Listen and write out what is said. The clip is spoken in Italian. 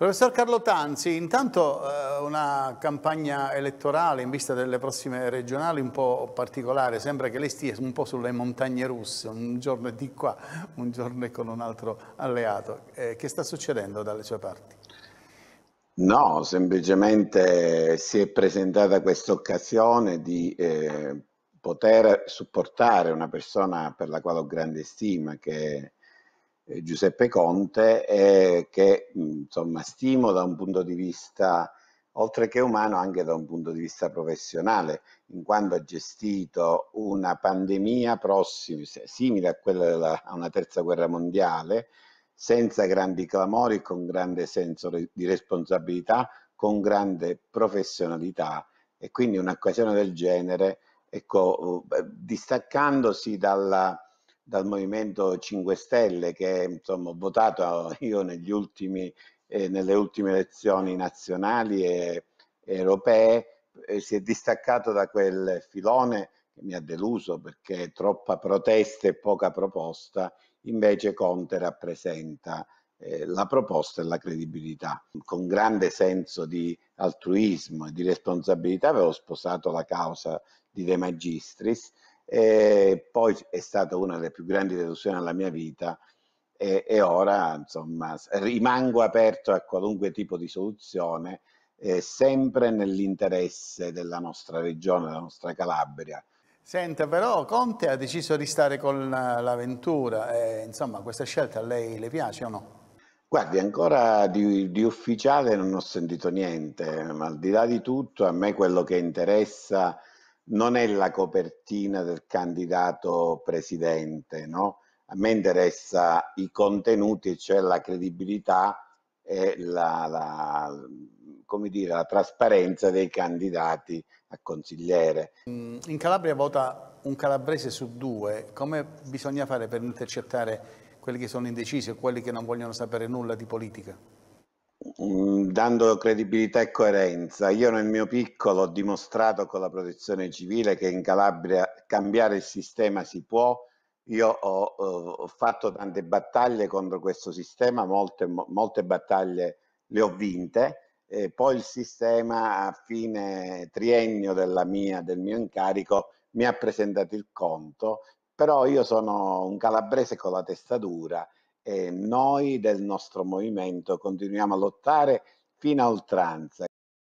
Professor Carlo Tanzi, intanto eh, una campagna elettorale in vista delle prossime regionali un po' particolare, sembra che lei stia un po' sulle montagne russe, un giorno è di qua, un giorno è con un altro alleato. Eh, che sta succedendo dalle sue parti? No, semplicemente si è presentata questa occasione di eh, poter supportare una persona per la quale ho grande stima, che eh, Giuseppe Conte eh, che mm, insomma, stimo da un punto di vista oltre che umano anche da un punto di vista professionale, in quanto ha gestito una pandemia prossima, simile a quella della a una terza guerra mondiale, senza grandi clamori, con grande senso di responsabilità, con grande professionalità e quindi un'occasione del genere, ecco, eh, distaccandosi dalla dal Movimento 5 Stelle che insomma, ho votato io ultimi, eh, nelle ultime elezioni nazionali e, europee, eh, si è distaccato da quel filone che mi ha deluso perché troppa protesta e poca proposta, invece Conte rappresenta eh, la proposta e la credibilità. Con grande senso di altruismo e di responsabilità avevo sposato la causa di De Magistris e poi è stata una delle più grandi delusioni della mia vita e, e ora insomma rimango aperto a qualunque tipo di soluzione eh, sempre nell'interesse della nostra regione, della nostra Calabria. Senta, però Conte ha deciso di stare con l'avventura, eh, insomma questa scelta a lei le piace o no? Guardi, ancora di, di ufficiale non ho sentito niente, ma al di là di tutto a me quello che interessa è non è la copertina del candidato presidente, no? A me interessa i contenuti, cioè la credibilità e la, la, dire, la trasparenza dei candidati a consigliere. In Calabria vota un calabrese su due, come bisogna fare per intercettare quelli che sono indecisi o quelli che non vogliono sapere nulla di politica? Mm, dando credibilità e coerenza. Io nel mio piccolo ho dimostrato con la protezione civile che in Calabria cambiare il sistema si può. Io ho, ho fatto tante battaglie contro questo sistema, molte, molte battaglie le ho vinte. E poi il sistema a fine triennio mia, del mio incarico mi ha presentato il conto, però io sono un calabrese con la testa dura e noi del nostro movimento continuiamo a lottare fino a oltranza.